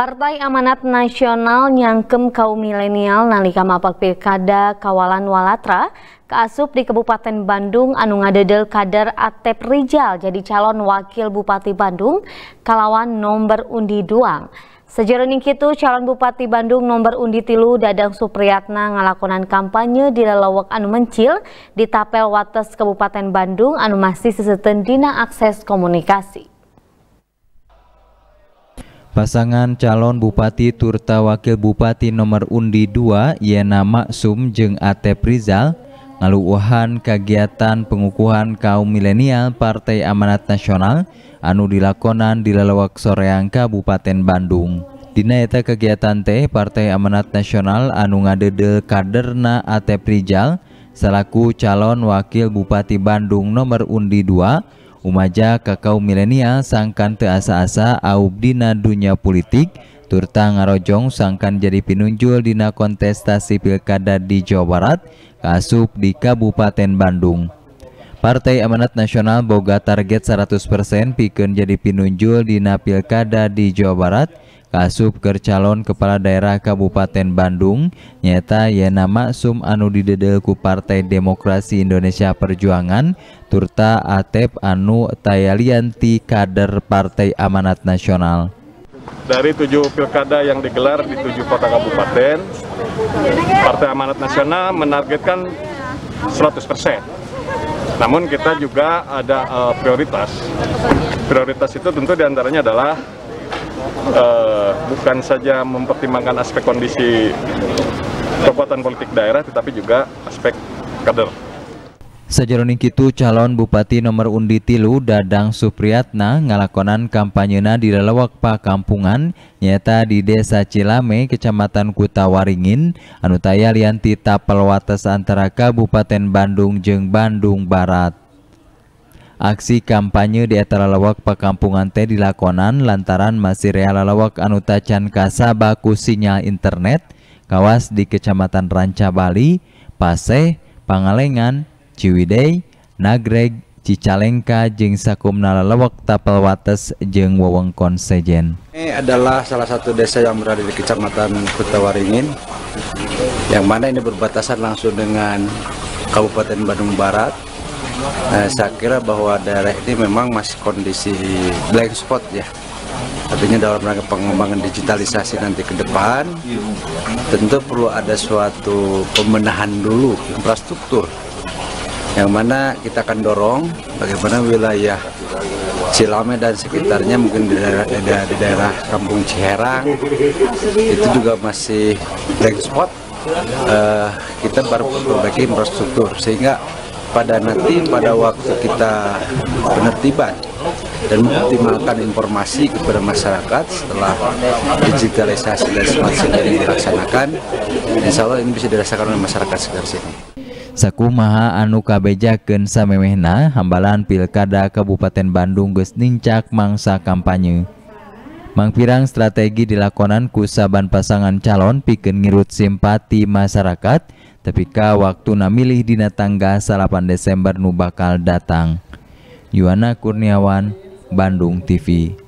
Partai Amanat Nasional nyangkem kaum milenial nalika mapak pilkada kawalan walatra keasup di Kabupaten Bandung anu ngadedel kader Atep Rijal jadi calon wakil Bupati Bandung kalawan nomor undi duang. Sejaroning itu calon Bupati Bandung nomor undi tilu Dadang Supriyatna ngalakonan kampanye di lelawak anu mencil di Tapel Wates Kabupaten Bandung anu masih seseten dina akses komunikasi. Pasangan calon Bupati Turta Wakil Bupati nomor undi 2 Yena Maksum Jeng Atep Rizal ngaluuhan kegiatan pengukuhan kaum milenial Partai Amanat Nasional anu dilakonan di Lelewak Soreang Kabupaten Bandung. Dina eta kegiatan teh Partai Amanat Nasional anu ngadedel kaderna Atep Rizal selaku calon wakil Bupati Bandung nomor undi 2 Umaja kakau milenial sangkan teasa-asa aub dina dunia politik, turta ngarojong sangkan jadi pinunjul dina kontestasi pilkada di Jawa Barat, kasup di Kabupaten Bandung. Partai Amanat Nasional boga target 100% piken jadi pinunjul dina pilkada di Jawa Barat, Kasub ke calon kepala daerah Kabupaten Bandung nyata yena ya maksum anu didedel ku Partai Demokrasi Indonesia Perjuangan turta atep anu tayalianti kader Partai Amanat Nasional. Dari tujuh pilkada yang digelar di tujuh kota kabupaten, Partai Amanat Nasional menargetkan 100 persen. Namun kita juga ada uh, prioritas. Prioritas itu tentu diantaranya adalah uh, bukan saja mempertimbangkan aspek kondisi kekuatan politik daerah, tetapi juga aspek kader. Sejarah itu, calon Bupati nomor undi tilu Dadang Supriyatna ngalakonan kampanyena di Lelewakpa Kampungan nyata di Desa Cilame, Kecamatan Kutawaringin, Anutaya Lianti Tapel Wates antara Kabupaten Bandung Jeng Bandung Barat. Aksi kampanye di antara lawak pakampungan teh dilakonan lantaran masih real lawak anu tacan kasaba ku sinyal internet kawas di Kecamatan Ranca Bali, Paseh, Pangalengan, Ciwidey, Nagreg, Cicalengka jeung sakumna lalawak tapel wates jeung wewengkon sejen. Ini adalah salah satu desa yang berada di Kecamatan waringin yang mana ini berbatasan langsung dengan Kabupaten Bandung Barat eh, saya kira bahwa daerah ini memang masih kondisi blank spot ya artinya dalam rangka pengembangan digitalisasi nanti ke depan tentu perlu ada suatu pembenahan dulu infrastruktur yang mana kita akan dorong bagaimana wilayah Cilame dan sekitarnya mungkin di daerah, di daerah, di daerah Kampung Ciherang itu juga masih blank spot uh, kita baru perbaiki infrastruktur sehingga pada nanti pada waktu kita penertiban dan mengoptimalkan informasi kepada masyarakat setelah digitalisasi dan smart city yang dilaksanakan insya Allah ini bisa dirasakan oleh masyarakat sekitar sini Sakumaha anu kabejakeun samemehna hambalan pilkada Kabupaten Bandung GES nincak mangsa kampanye Mangpirang strategi dilakonan kusaban pasangan calon pikeun ngirut simpati masyarakat Tepika waktu namilih dina tangga salapan Desember nu bakal datang. Yuana Kurniawan, Bandung TV.